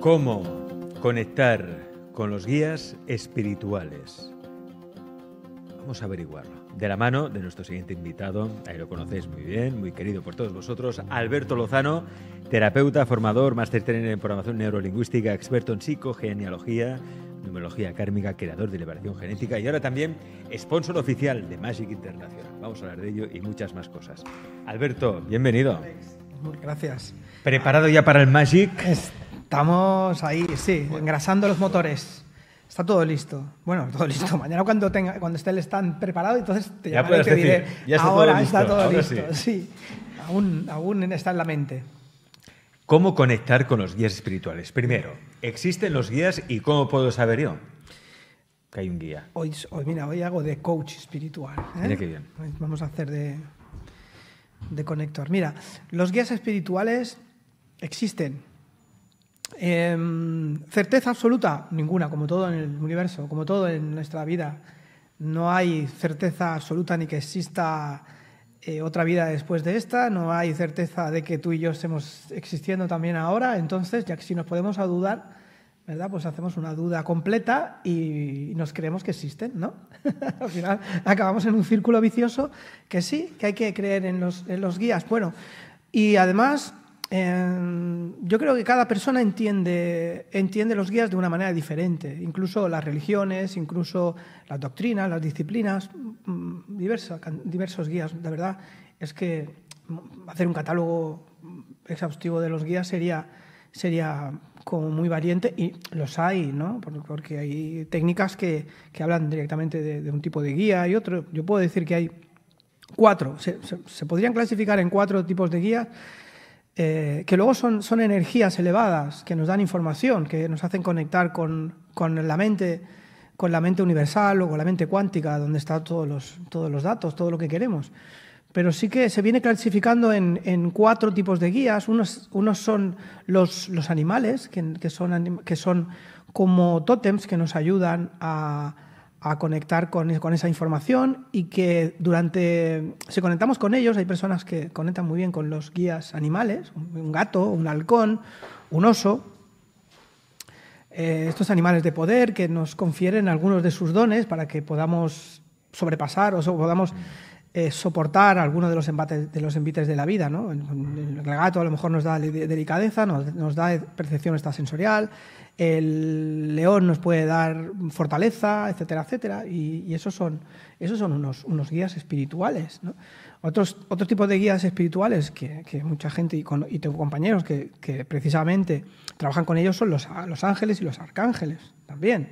¿Cómo conectar con los guías espirituales? Vamos a averiguarlo. De la mano de nuestro siguiente invitado, ahí lo conocéis muy bien, muy querido por todos vosotros, Alberto Lozano, terapeuta, formador, máster trainer en programación neurolingüística, experto en psicogenealogía, numerología kármica, creador de liberación genética y ahora también sponsor oficial de Magic Internacional. Vamos a hablar de ello y muchas más cosas. Alberto, bienvenido. Gracias. ¿Preparado ya para el Magic? Estamos ahí, sí, engrasando los motores. Está todo listo. Bueno, todo listo. Mañana cuando tenga, cuando esté el stand preparado, entonces te ya llamaré y te decir, ya está ahora está todo listo. Sí. Aún, aún está en la mente. ¿Cómo conectar con los guías espirituales? Primero, ¿existen los guías y cómo puedo saber yo? que hay un guía. Hoy, mira, hoy hago de coach espiritual. ¿eh? Mira qué bien. Vamos a hacer de, de conector. Mira, los guías espirituales existen. Em, certeza absoluta, ninguna, como todo en el universo, como todo en nuestra vida. No hay certeza absoluta ni que exista eh, otra vida después de esta, no hay certeza de que tú y yo estemos existiendo también ahora. Entonces, ya que si nos podemos a dudar, ¿verdad? Pues hacemos una duda completa y nos creemos que existen, ¿no? Al final acabamos en un círculo vicioso que sí, que hay que creer en los, en los guías. Bueno, y además Em, yo creo que cada persona entiende, entiende los guías de una manera diferente, incluso las religiones, incluso las doctrinas, las disciplinas, mm, diversos, diversos guías. La verdad es que mm, hacer un catálogo exhaustivo de los guías sería, sería como muy valiente y los hay, ¿no? Porque hay técnicas que, hablan directamente de, un tipo de guía y otro. Yo puedo decir que hay cuatro, se podrían clasificar en cuatro tipos de guías eh, que luego son, son, energías elevadas, que nos dan información, que nos hacen conectar con, la mente con la mente universal o con la mente cuántica, donde están todos los, todos los datos, todo lo que queremos. Pero sí que se viene clasificando en, cuatro tipos de guías. Unos, son los, los animales, que, son, que son como tótems que nos ayudan a, a conectar con, con, esa información y que durante, si conectamos con ellos, hay personas que conectan muy bien con los guías animales, un gato, un halcón, un oso, eh, estos animales de poder que nos confieren algunos de sus dones para que podamos sobrepasar o podamos eh, soportar alguno de los embates, de los envites de la vida, El regato a lo mejor nos da delicadeza, nos, da percepción extrasensorial, el león nos puede dar fortaleza, etcétera, etcétera. Y, esos son, esos son unos, unos guías espirituales. Otro Otros, otros de guías espirituales que, mucha gente y, tengo compañeros que, precisamente trabajan con ellos son los, los, ángeles y los arcángeles también,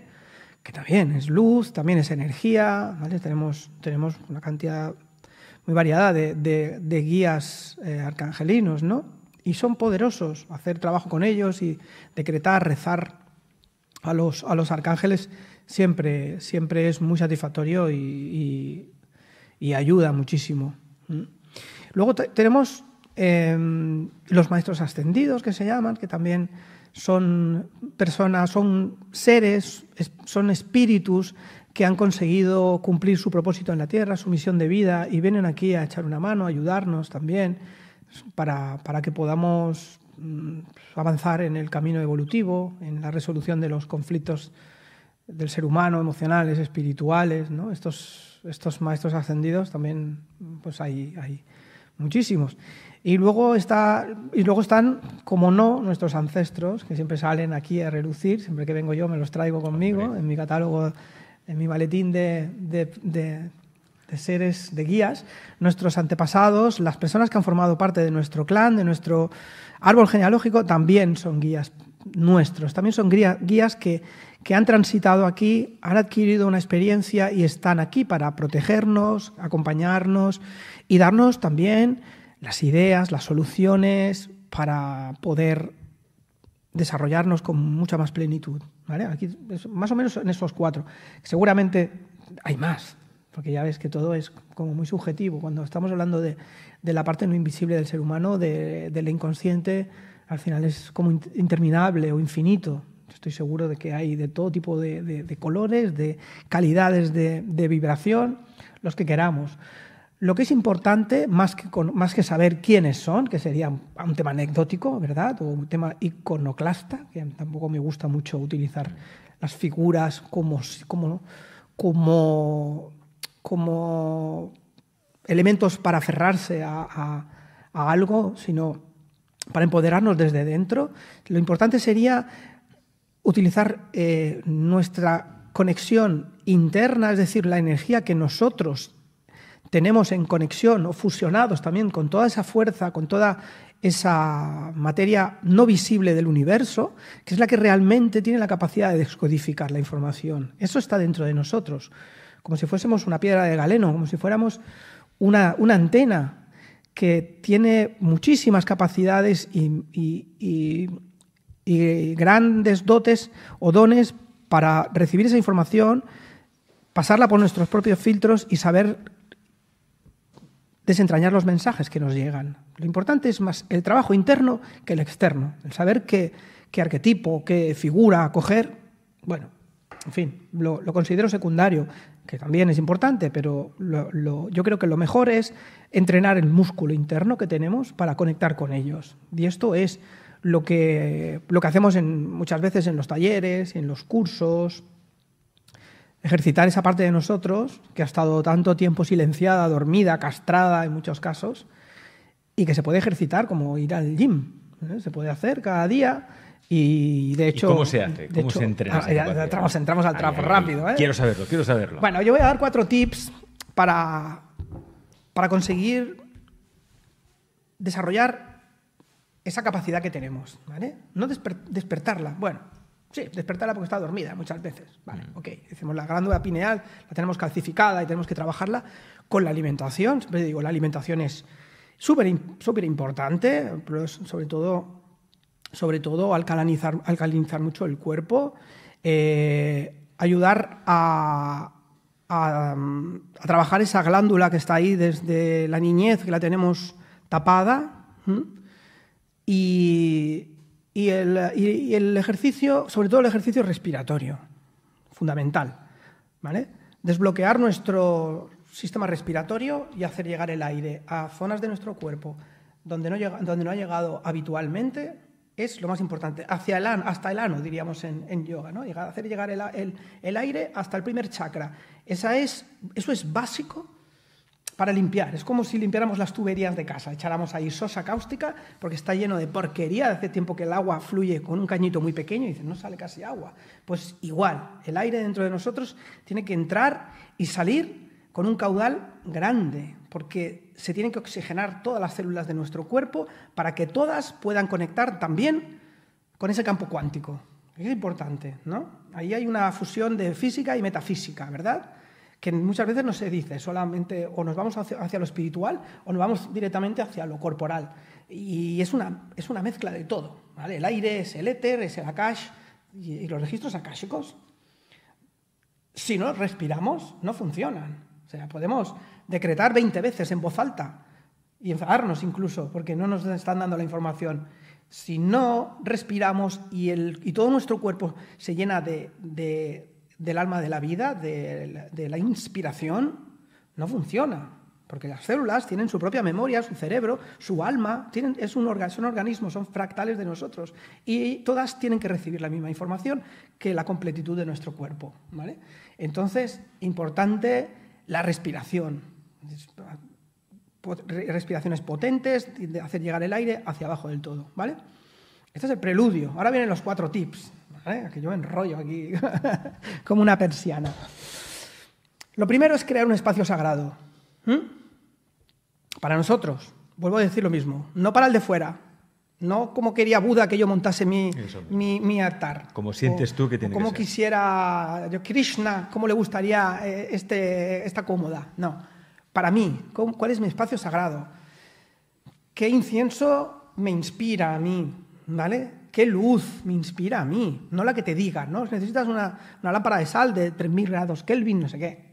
que también es luz, también es energía. Tenemos, tenemos una cantidad muy variada de, guías eh, arcangelinos, ¿no? Y son poderosos, hacer trabajo con ellos y decretar, rezar a los, a los arcángeles siempre, siempre es muy satisfactorio y, ayuda muchísimo. ¿Mm? Luego tenemos em, los maestros ascendidos que se llaman, que también son personas, son seres, son espíritus que han conseguido cumplir su propósito en la tierra, su misión de vida, y vienen aquí a echar una mano, a ayudarnos también, para, que podamos mm, avanzar en el camino evolutivo, en la resolución de los conflictos del ser humano, emocionales, espirituales. Estos, estos maestros ascendidos también pues hay, hay muchísimos. Y luego, está, y luego están, como no, nuestros ancestros, que siempre salen aquí a relucir, siempre que vengo yo me los traigo conmigo, en mi catálogo en mi maletín de, seres, de guías, nuestros antepasados, las personas que han formado parte de nuestro clan, de nuestro árbol genealógico, también son guías nuestros, también son guías que han transitado aquí, han adquirido una experiencia y están aquí para protegernos, acompañarnos y darnos también las ideas, las soluciones para poder desarrollarnos con mucha más plenitud. ¿vale? Aquí más o menos en esos cuatro. Seguramente hay más, porque ya ves que todo es como muy subjetivo. Cuando estamos hablando de, de la parte no invisible del ser humano, de, del inconsciente, al final es como interminable o infinito. Estoy seguro de que hay de todo tipo de, de colores, de calidades de vibración, los que queramos. Lo que es importante, más que, más que saber quiénes son, que sería un tema anecdótico, ¿verdad? O un tema iconoclasta, que tampoco me gusta mucho utilizar las figuras como, como, como, elementos para aferrarse a, algo, sino para empoderarnos desde dentro. Lo importante sería utilizar eh, nuestra conexión interna, es decir, la energía que nosotros tenemos en conexión o fusionados también con toda esa fuerza, con toda esa materia no visible del universo, que es la que realmente tiene la capacidad de descodificar la información. Eso está dentro de nosotros, como si fuésemos una piedra de galeno, como si fuéramos una, antena que tiene muchísimas capacidades y, y grandes dotes o dones para recibir esa información, pasarla por nuestros propios filtros y saber desentrañar los mensajes que nos llegan. Lo importante es más el trabajo interno que el externo, el saber qué, arquetipo, qué figura coger, Bueno, en fin, lo, considero secundario, que también es importante, pero yo creo que lo mejor es entrenar el músculo interno que tenemos para conectar con ellos. Y esto es lo que, lo que hacemos muchas veces en los talleres, en los cursos, ejercitar esa parte de nosotros que ha estado tanto tiempo silenciada, dormida, castrada en muchos casos, y que se puede ejercitar como ir al gym. ¿eh? Se puede hacer cada día. Y de hecho. ¿Cómo se hace? ¿Cómo se entrena? Ah, entramos, al trapo rápido. ¿eh? Quiero saberlo, quiero saberlo. Bueno, yo voy a dar cuatro tips para, para conseguir desarrollar esa capacidad que tenemos. ¿vale? No despertarla. Bueno, Sí, despertarla porque está dormida muchas veces. Vale, mm. ok. Decimos, la glándula pineal la tenemos calcificada y tenemos que trabajarla con la alimentación. Siempre digo, la alimentación es súper importante, pero sobre todo, sobre todo alcalinizar, mucho el cuerpo, eh, ayudar a, mm, a, trabajar esa glándula que está ahí desde la niñez, que la tenemos tapada, y y el, ejercicio, sobre todo el ejercicio respiratorio, fundamental. ¿vale? Desbloquear nuestro sistema respiratorio y hacer llegar el aire a zonas de nuestro cuerpo donde no, llega, donde no ha llegado habitualmente es lo más importante. Hacia el hasta el ano, diríamos en, yoga, ¿no? Llegar, hacer llegar el, el, el, aire hasta el primer chakra. Esa es, eso es básico para limpiar. Es como si limpiáramos las tuberías de casa, echáramos ahí sosa cáustica porque está lleno de porquería, hace tiempo que el agua fluye con un cañito muy pequeño y dicen, no sale casi agua. Pues igual, el aire dentro de nosotros tiene que entrar y salir con un caudal grande, porque se tienen que oxigenar todas las células de nuestro cuerpo para que todas puedan conectar también con ese campo cuántico. Es importante, ¿no? Ahí hay una fusión de física y metafísica, ¿verdad? que muchas veces no se dice, solamente o nos vamos hacia, lo espiritual o nos vamos directamente hacia lo corporal. Y es una, es una mezcla de todo. El aire es el éter, es el akash y, los registros akashicos. Si no respiramos, no funcionan. O sea, podemos decretar 20 veces en voz alta y enfadarnos incluso porque no nos están dando la información. Si no respiramos y, el, y todo nuestro cuerpo se llena de del alma de la vida, de, la inspiración, no funciona. Porque las células tienen su propia memoria, su cerebro, su alma, tienen, es un organismo, son organismos, son fractales de nosotros. Y todas tienen que recibir la misma información que la completitud de nuestro cuerpo. ¿vale? Entonces, importante la respiración. Respiraciones potentes, hacer llegar el aire hacia abajo del todo. ¿vale? Este es el preludio. Ahora vienen los cuatro tips. ¿eh? que yo enrollo aquí como una persiana. Lo primero es crear un espacio sagrado. Para nosotros, vuelvo a decir lo mismo, no para el de fuera, no como quería Buda que yo montase mi, mi, altar. Como sientes tú que tiene como quisiera yo, Krishna, cómo le gustaría eh, este, esta cómoda. No. Para mí, ¿cuál es mi espacio sagrado? ¿Qué incienso me inspira a mí? ¿Vale? ¿Qué luz me inspira a mí? No la que te digan, ¿no? Necesitas una, una lámpara de sal de 3.000 grados Kelvin, no sé qué.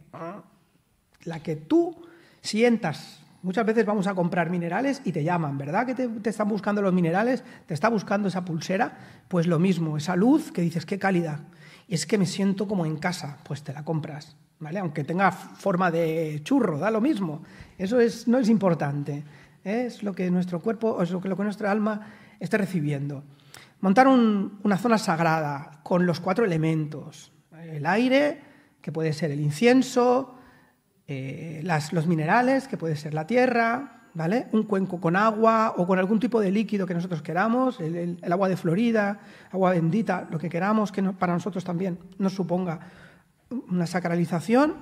La que tú sientas. Muchas veces vamos a comprar minerales y te llaman, ¿verdad? Que te, están buscando los minerales, te está buscando esa pulsera. Pues lo mismo, esa luz que dices, qué cálida. Y es que me siento como en casa, pues te la compras, ¿vale? Aunque tenga forma de churro, da lo mismo. Eso es, no es importante. Es lo que nuestro cuerpo, es lo que, lo que nuestra alma esté recibiendo. Montar una zona sagrada con los cuatro elementos, el aire, que puede ser el incienso, eh, las, los minerales, que puede ser la tierra, ¿vale? un cuenco con agua o con algún tipo de líquido que nosotros queramos, el, agua de Florida, agua bendita, lo que queramos, que para nosotros también nos suponga una sacralización,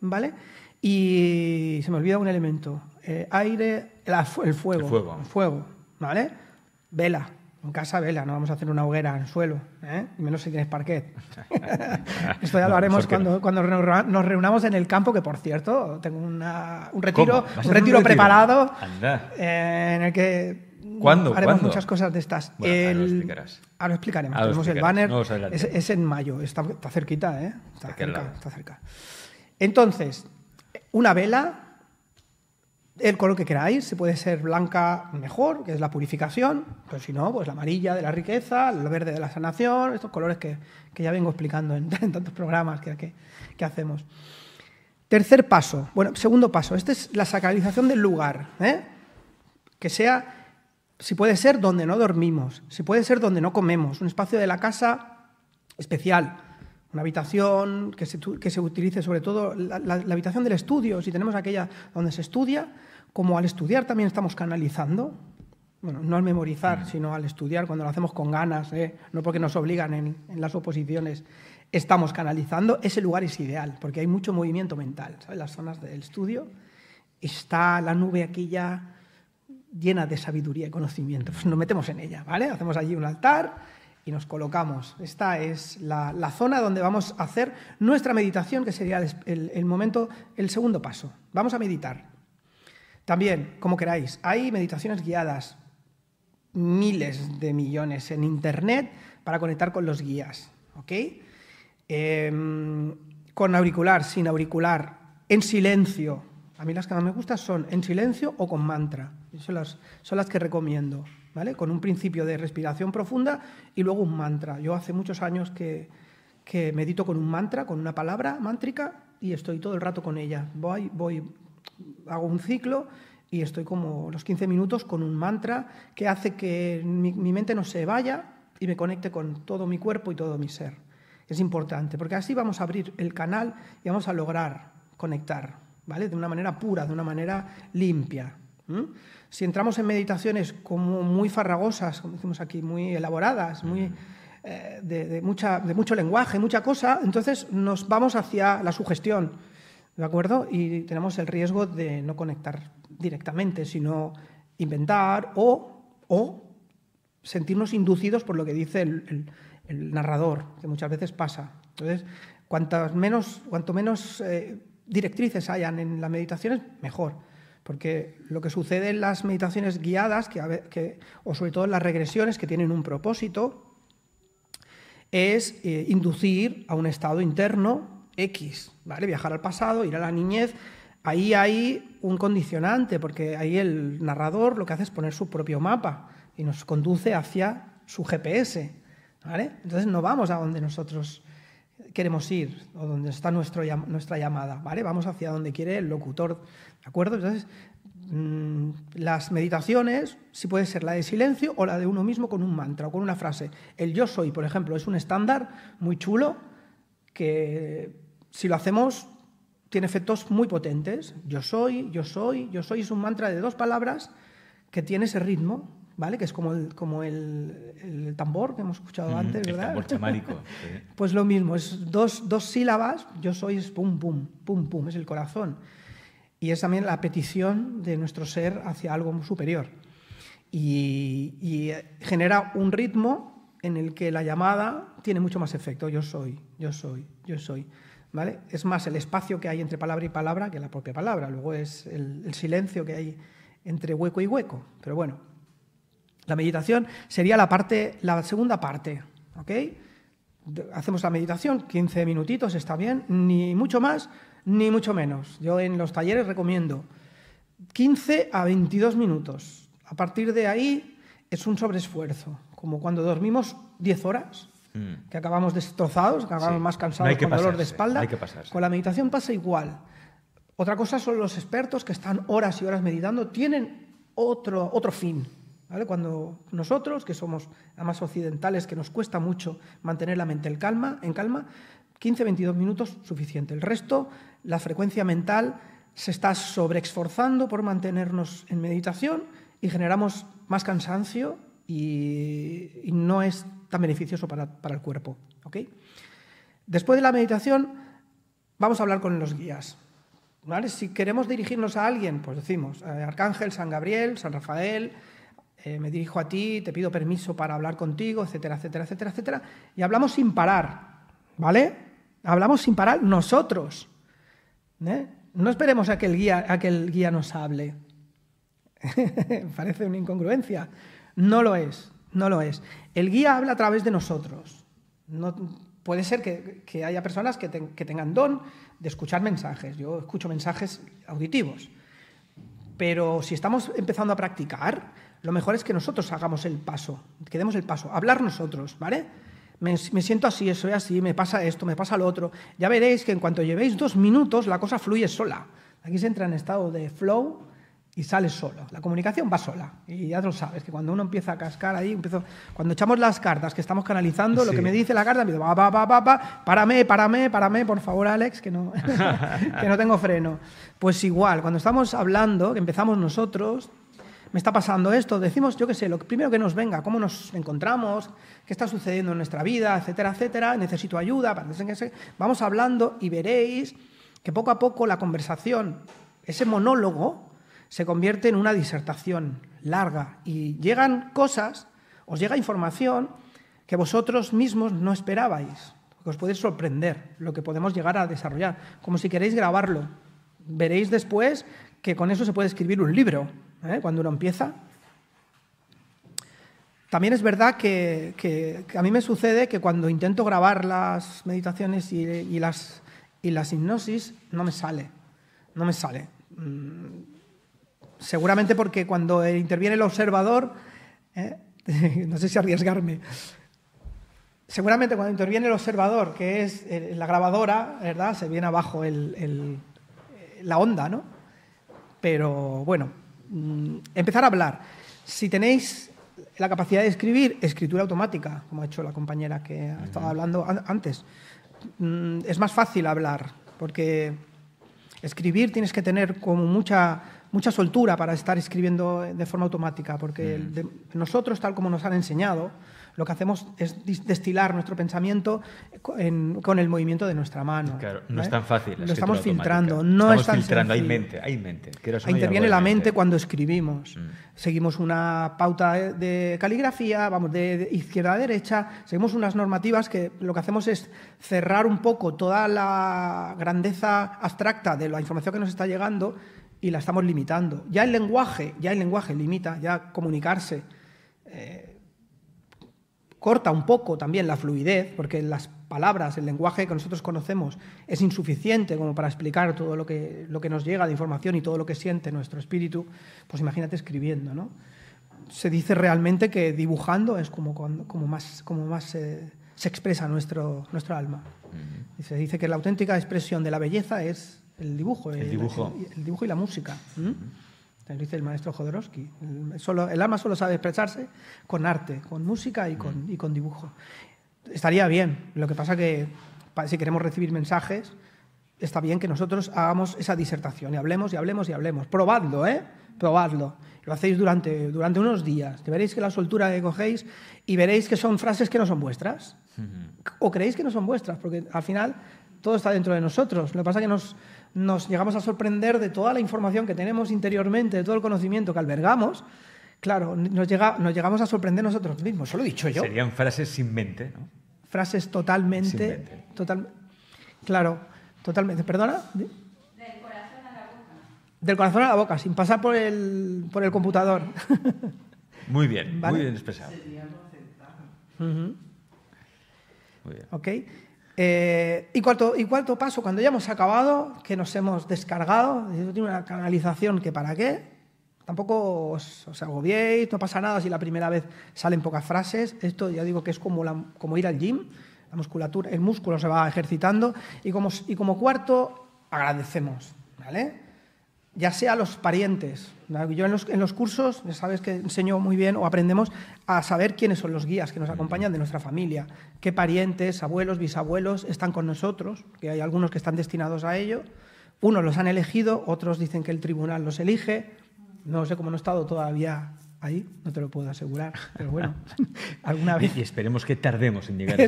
¿vale? Y se me olvida un elemento, eh, aire, el, fuego, fuego, fuego, ¿vale? Vela, en casa, vela, no vamos a hacer una hoguera en suelo, ¿eh? menos si tienes parquet. Esto ya lo haremos cuando, nos reunamos en el campo, que por cierto, tengo un retiro, retiro, preparado eh, en el que Haremos muchas cosas de estas. ahora, lo explicaremos. Tenemos el banner. es, en mayo. Está, cerquita, ¿eh? está cerca. Entonces, una vela, el color que queráis, si puede ser blanca mejor, que es la purificación, pero si no, pues la amarilla de la riqueza, el verde de la sanación, estos colores que, ya vengo explicando en, tantos programas que, que, hacemos. Tercer paso, bueno, segundo paso, esta es la sacralización del lugar, ¿eh? que sea, si puede ser, donde no dormimos, si puede ser, donde no comemos, un espacio de la casa especial, una habitación que se, utilice sobre todo la, habitación del estudio, si tenemos aquella donde se estudia, como al estudiar también estamos canalizando, bueno, no al memorizar, mm. sino al estudiar, cuando lo hacemos con ganas, ¿eh? no porque nos obligan en, las oposiciones, estamos canalizando, ese lugar es ideal, porque hay mucho movimiento mental, ¿sabes? Las zonas del estudio, está la nube aquí ya llena de sabiduría y conocimiento, pues nos metemos en ella, ¿vale? Hacemos allí un altar y nos colocamos. Esta es la, zona donde vamos a hacer nuestra meditación, que sería el, momento, el segundo paso. Vamos a meditar. También, como queráis, hay meditaciones guiadas, miles de millones en Internet para conectar con los guías, em, con auricular, sin auricular, en silencio. A mí las que más me gustan son en silencio o con mantra. las, son las que recomiendo. Con un principio de respiración profunda y luego un mantra. Yo hace muchos años que, medito con un mantra, con una palabra mántrica y estoy todo el rato con ella. Voy, voy, hago un ciclo y estoy como los 15 minutos con un mantra que hace que mi, mente no se vaya y me conecte con todo mi cuerpo y todo mi ser. Es importante, porque así vamos a abrir el canal y vamos a lograr conectar, ¿vale? De una manera pura, de una manera limpia. Si entramos en meditaciones como muy farragosas, como decimos aquí, muy elaboradas, eh, de, de mucho lenguaje, mucha cosa, entonces nos vamos hacia la sugestión, ¿de acuerdo? Y tenemos el riesgo de no conectar directamente, sino inventar o, o sentirnos inducidos por lo que dice el, narrador, que muchas veces pasa. Entonces, cuantas menos, cuanto menos eh, directrices hayan en las meditaciones, mejor. Porque lo que sucede en las meditaciones guiadas, que, o sobre todo en las regresiones que tienen un propósito, es eh, inducir a un estado interno X, ¿vale? Viajar al pasado, ir a la niñez. Ahí hay un condicionante, porque ahí el narrador lo que hace es poner su propio mapa y nos conduce hacia su GPS, Entonces no vamos a donde nosotros queremos ir o donde está nuestra llamada, ¿vale? Vamos hacia donde quiere el locutor, ¿de acuerdo? Entonces, mm, las meditaciones, si puede ser la de silencio o la de uno mismo con un mantra o con una frase. El yo soy, por ejemplo, es un estándar muy chulo que si lo hacemos tiene efectos muy potentes. Yo soy, yo soy, yo soy es un mantra de dos palabras que tiene ese ritmo, ¿vale? Que es como el, como el, el tambor que hemos escuchado antes, ¿verdad? El pues lo mismo, es dos, dos sílabas, yo soy es pum, pum, pum, pum, es el corazón. Y es también la petición de nuestro ser hacia algo superior. Y, genera un ritmo en el que la llamada tiene mucho más efecto. Yo soy, yo soy, yo soy. ¿Vale? Es más el espacio que hay entre palabra y palabra que la propia palabra. Luego es el, el silencio que hay entre hueco y hueco. Pero bueno, la meditación sería la, parte, la segunda parte, ¿ok? Hacemos la meditación, 15 minutitos, está bien, ni mucho más ni mucho menos. Yo en los talleres recomiendo 15 a 22 minutos. A partir de ahí es un sobreesfuerzo, como cuando dormimos 10 horas, mm. que acabamos destrozados, acabamos más cansados con dolor de espalda. con la meditación pasa igual. Otra cosa son los expertos que están horas y horas meditando, tienen otro, otro fin. Cuando nosotros, que somos más occidentales, que nos cuesta mucho mantener la mente en calma, en calma 15-22 minutos suficiente. El resto, la frecuencia mental se está sobreexforzando por mantenernos en meditación y generamos más cansancio y, no es tan beneficioso para, el cuerpo. Después de la meditación, vamos a hablar con los guías. Si queremos dirigirnos a alguien, pues decimos eh, Arcángel, San Gabriel, San Rafael, eh, me dirijo a ti, te pido permiso para hablar contigo, etcétera, etcétera, etcétera, etcétera. Y hablamos sin parar, ¿vale? Hablamos sin parar nosotros. ¿eh? No esperemos a que el guía, a que el guía nos hable. Parece una incongruencia. No lo es, no lo es. El guía habla a través de nosotros. puede ser que, haya personas que tengan don de escuchar mensajes. Yo escucho mensajes auditivos. Pero si estamos empezando a practicar, lo mejor es que nosotros hagamos el paso, que demos el paso, hablar nosotros, ¿vale? Me, siento así, soy así, me pasa esto, me pasa lo otro. Ya veréis que en cuanto llevéis dos minutos, la cosa fluye sola. Aquí se entra en estado de flow y sale solo. La comunicación va sola. Y ya lo sabes, que cuando uno empieza a cascar ahí, cuando echamos las cartas que estamos canalizando, lo que me dice la carta, me dice, va, va, va, va, va, párame, párame, párame, por favor, Alex, que no, que no tengo freno. Pues igual, cuando estamos hablando, que empezamos nosotros, me está pasando esto, decimos, yo qué sé, lo primero que nos venga, cómo nos encontramos, qué está sucediendo en nuestra vida, etcétera, etcétera, necesito ayuda, vamos hablando y veréis que poco a poco la conversación, ese monólogo, se convierte en una disertación larga y llegan cosas, os llega información que vosotros mismos no esperabais, que os puede sorprender lo que podemos llegar a desarrollar, como si queréis grabarlo. Veréis después que con eso se puede escribir un libro ¿eh? cuando uno empieza. También es verdad que, a mí me sucede que cuando intento grabar las meditaciones y, las, y las hipnosis, no me sale. No me sale. Mm, seguramente porque cuando interviene el observador, ¿eh? no sé si arriesgarme, seguramente cuando interviene el observador, que es eh, la grabadora, ¿verdad? Se viene abajo el, la onda, ¿no? pero bueno, mm, empezar a hablar. Si tenéis la capacidad de escribir, escritura automática, como ha hecho la compañera que ha estado hablando antes. Mm, es más fácil hablar, porque escribir tienes que tener como mucha, mucha soltura para estar escribiendo de forma automática, porque nosotros, tal como nos han enseñado, lo que hacemos es destilar nuestro pensamiento con el movimiento de nuestra mano. Claro, no ¿eh? es tan fácil. Lo estamos filtrando, no estamos es filtrando, hay mente, hay mente. interviene la mente, cuando escribimos. Mm. Seguimos una pauta de caligrafía, vamos de izquierda a derecha, seguimos unas normativas que lo que hacemos es cerrar un poco toda la grandeza abstracta de la información que nos está llegando y la estamos limitando. Ya el lenguaje, ya el lenguaje limita, ya comunicarse. Eh, corta un poco también la fluidez, porque las palabras, el lenguaje que nosotros conocemos es insuficiente como para explicar todo lo que, lo que nos llega de información y todo lo que siente nuestro espíritu, pues imagínate escribiendo, Se dice realmente que dibujando es como, como más, como más se expresa nuestro, nuestro alma. Y se dice que la auténtica expresión de la belleza es el dibujo, el, eh, dibujo. y la música. Lo este, dice el maestro Jodorowsky. El, solo, el alma solo sabe expresarse con arte, con música y con, mm. dibujo. Estaría bien. Lo que pasa que si queremos recibir mensajes, está bien que nosotros hagamos esa disertación y hablemos y hablemos y hablemos. Probadlo, ¿eh? Probadlo. Lo hacéis durante, unos días. veréis que la soltura que cogéis y veréis que son frases que no son vuestras. O creéis que no son vuestras, porque al final todo está dentro de nosotros. Lo que pasa es que nos, nos llegamos a sorprender de toda la información que tenemos interiormente, de todo el conocimiento que albergamos, claro, nos, llega, nos llegamos a sorprender nosotros mismos. Eso lo he dicho yo. Serían frases sin mente, ¿no? Frases totalmente. claro, totalmente. ¿Perdona? Del corazón a la boca. Del corazón a la boca, sin pasar por el, computador. Muy bien, muy bien expresado. Sería Muy bien. ¿Ok? Eh, y, cuarto, y cuarto paso, cuando ya hemos acabado, que nos hemos descargado, tiene una canalización que para qué, tampoco os, os, agobiéis, no pasa nada si la primera vez salen pocas frases. Esto ya digo que es como, como ir al gym, la musculatura, el músculo se va ejercitando. Y como, y como cuarto, agradecemos, ¿vale? ya sea los parientes. Yo en los, cursos, ya cursos, sabes que enseño muy bien o aprendemos a saber quiénes son los guías que nos acompañan de nuestra familia, qué parientes, abuelos, bisabuelos están con nosotros, que hay algunos que están destinados a ello. Unos los han elegido, otros dicen que el tribunal los elige. No sé cómo no he estado todavía ahí, no te lo puedo asegurar, pero bueno, alguna vez. Y esperemos que tardemos en llegar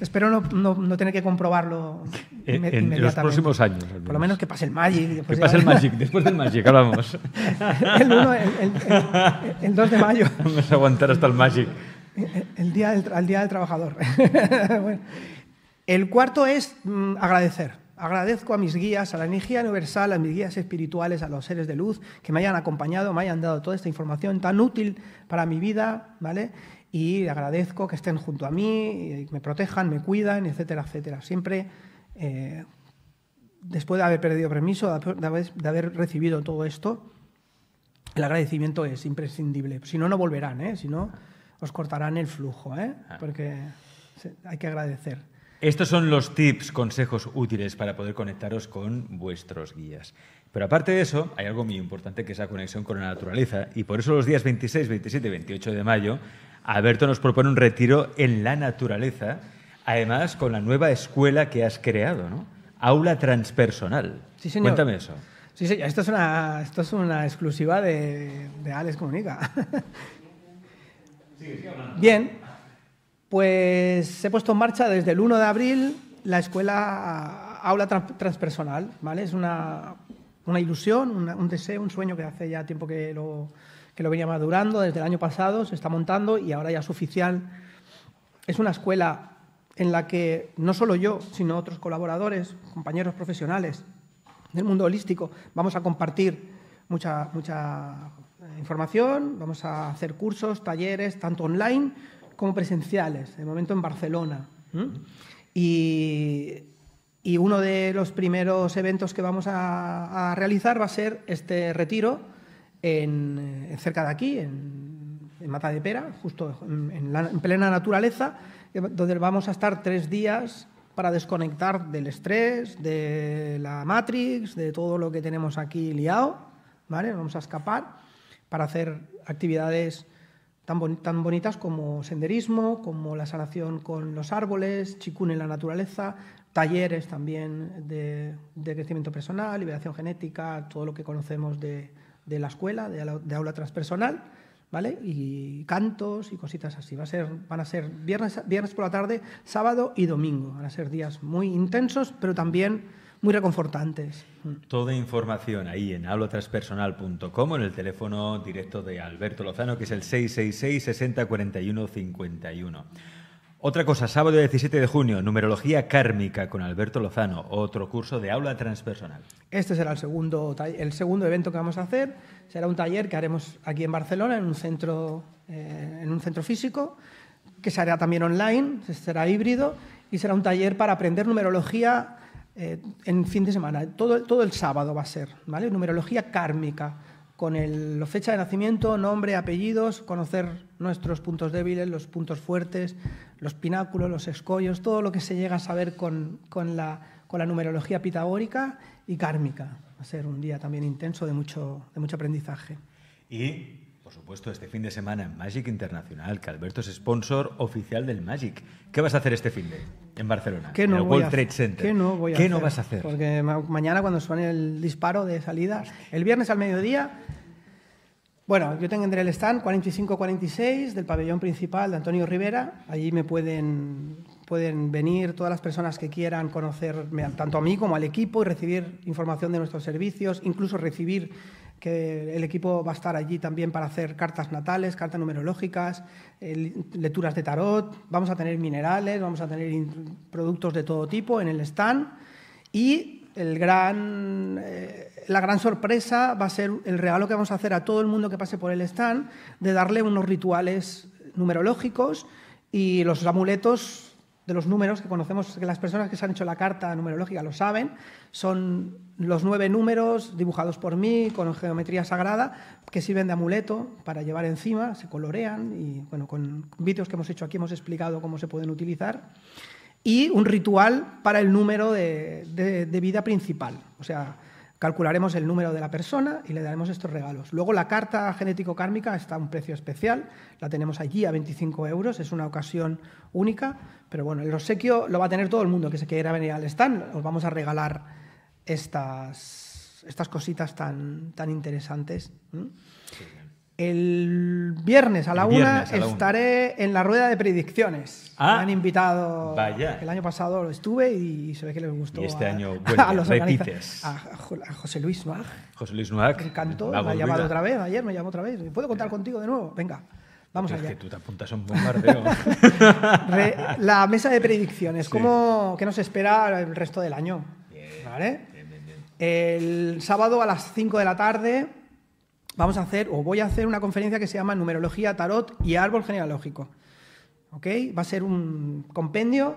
Espero no tener que comprobarlo eh, en, los próximos años. Por lo menos que pase el Magic. Que pase el Magic, después del Magic, hablamos. el, el, 2 de mayo. Vamos a aguantar hasta el Magic. El, día, del, día del Trabajador. El cuarto es mm, agradecer. Agradezco a mis guías, a la energía universal, a mis guías espirituales, a los seres de luz que me hayan acompañado, me hayan dado toda esta información tan útil para mi vida, ¿vale? Y agradezco que estén junto a mí, eh, me protejan, me cuidan, etcétera, etcétera. Siempre eh, después de haber perdido permiso, de haber, recibido todo esto, el agradecimiento es imprescindible. Si no, no volverán, ¿eh? si no, os cortarán el flujo, ¿eh? Ah. porque hay que agradecer. Estos son los tips, consejos útiles para poder conectaros con vuestros guías. Pero aparte de eso, hay algo muy importante que es la conexión con la naturaleza. Y por eso los días 26, 27 y 28 de mayo, Alberto nos propone un retiro en la naturaleza Además, con la nueva escuela que has creado, ¿no? Aula transpersonal. Sí, señor. Cuéntame eso. Sí, señor. Esto es una, exclusiva de, Alex Comunica. Bien, pues he puesto en marcha desde el 1 de abril la escuela Aula Transpersonal, ¿vale? Es una, ilusión, un deseo, un sueño que hace ya tiempo que lo, que lo venía madurando, desde el año pasado se está montando y ahora ya es oficial. Es una escuela en la que no solo yo, sino otros colaboradores, compañeros profesionales del mundo holístico, vamos a compartir mucha, mucha eh, información, vamos a hacer cursos, talleres, tanto online como presenciales, de momento en Barcelona. Y, uno de los primeros eventos que vamos a, a realizar va a ser este retiro en, eh, cerca de aquí, en en Mata de Pera, justo en, plena naturaleza, donde vamos a estar tres días para desconectar del estrés, de la Matrix, de todo lo que tenemos aquí liado, ¿vale? vamos a escapar para hacer actividades tan, bonitas como senderismo, como la sanación con los árboles, chikun en la naturaleza, talleres también de, crecimiento personal, liberación genética, todo lo que conocemos de, la escuela, de aula transpersonal. ¿vale? Y cantos y cositas así. Va a ser, van a ser viernes, viernes por la tarde, sábado y domingo. Van a ser días muy intensos, pero también muy reconfortantes. Toda información ahí en hablotranspersonal.com, en el teléfono directo de Alberto Lozano, que es el 666 60 41 51. Otra cosa, sábado 17 de junio, numerología kármica con Alberto Lozano, otro curso de aula transpersonal. Este será el segundo, el segundo evento que vamos a hacer. Será un taller que haremos aquí en Barcelona, en un centro, eh, en un centro físico, que se hará también online, será híbrido, y será un taller para aprender numerología eh, en fin de semana. Todo, todo el sábado va a ser, ¿vale? Numerología kármica, con la fecha de nacimiento, nombre, apellidos, conocer nuestros puntos débiles, los puntos fuertes, los pináculos, los escollos, todo lo que se llega a saber con, con, la, con la, numerología pitagórica y kármica. Va a ser un día también intenso de mucho, de mucho aprendizaje. Y por supuesto, este fin de semana en Magic Internacional, que Alberto es sponsor oficial del Magic. ¿Qué vas a hacer este fin de en Barcelona? ¿Qué no Trade Center. ¿Qué voy a ¿Qué no vas a hacer? Porque mañana cuando suene el disparo de salida, el viernes al mediodía bueno, yo tengo en el stand 45-46 del pabellón principal de Antonio Rivera. Allí me pueden, pueden venir todas las personas que quieran conocerme, tanto a mí como al equipo y recibir información de nuestros servicios, incluso recibir que el equipo va a estar allí también para hacer cartas natales, cartas numerológicas, lecturas de tarot, vamos a tener minerales, vamos a tener productos de todo tipo en el stand y gran, eh, la gran sorpresa va a ser el regalo que vamos a hacer a todo el mundo que pase por el stand de darle unos rituales numerológicos y los amuletos de los números que conocemos, que las personas que se han hecho la carta numerológica lo saben, son los nueve números dibujados por mí con geometría sagrada que sirven de amuleto para llevar encima, se colorean y bueno, con vídeos que hemos hecho aquí hemos explicado cómo se pueden utilizar y un ritual para el número de, vida principal. O sea, calcularemos el número de la persona y le daremos estos regalos. Luego la carta genético-kármica está a un precio especial, la tenemos allí a 25 euros, es una ocasión única, pero bueno, el obsequio lo va a tener todo el mundo que se quiera venir al stand, os vamos a regalar estas, estas cositas tan, tan interesantes. El viernes a la una estaré en la rueda de predicciones. Ah. me han invitado. Vaya. El año pasado estuve y se ve que les gustó. Y este año vuelve, a los repites. A, José Luis Noac. José Luis Noac. Me encantó. Me ha llamado otra vez. Ayer me llamó otra vez. ¿Puedo contar contigo de nuevo? Venga. Vamos es que tú te apuntas a un bombardeo. la mesa de predicciones. ¿Qué nos espera el resto del año? Bien, Bien, bien, el sábado a las 5 de la tarde vamos a hacer, o voy a hacer una conferencia que se llama Numerología, Tarot y Árbol Genealógico. Va a ser un compendio,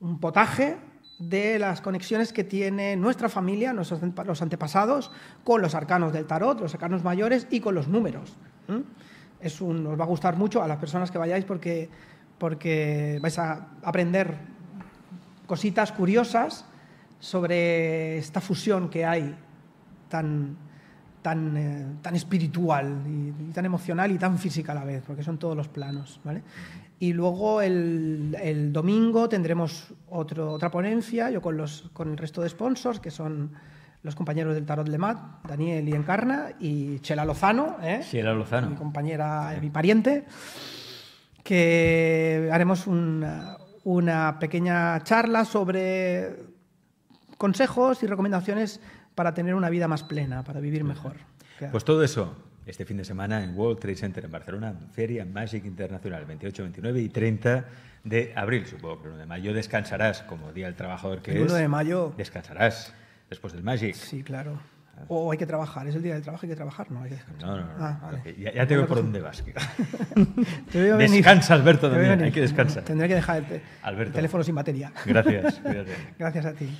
un potaje de las conexiones que tiene nuestra familia, nuestros los antepasados, con los arcanos del tarot, los arcanos mayores y con los números. os va a gustar mucho a las personas que vayáis porque, porque vais a aprender cositas curiosas sobre esta fusión que hay tan tan, eh, tan espiritual y, tan emocional y tan física a la vez, porque son todos los planos. ¿vale? Y luego el, el domingo tendremos otro, otra ponencia, yo con, los, con el resto de sponsors, que son los compañeros del Tarot de Mat, Daniel y Encarna, y Chela Lozano, ¿eh? mi compañera, mi pariente, que haremos una, una pequeña charla sobre consejos y recomendaciones para tener una vida más plena, para vivir mejor. Pues todo eso este fin de semana en World Trade Center en Barcelona, Feria Magic Internacional, 28, 29 y 30 de abril, supongo que el 1 de mayo descansarás, como día del trabajador que es. 1 de mayo. Descansarás después del Magic. Sí, claro. Ah. O hay que trabajar, es el día del trabajo, hay que trabajar, ¿no? Hay que no, no, Ya, te veo por dónde vas. Descansa, Alberto, también. Hay que descansar. Tendré que dejar el, teléfono sin batería. Gracias. Gracias a ti.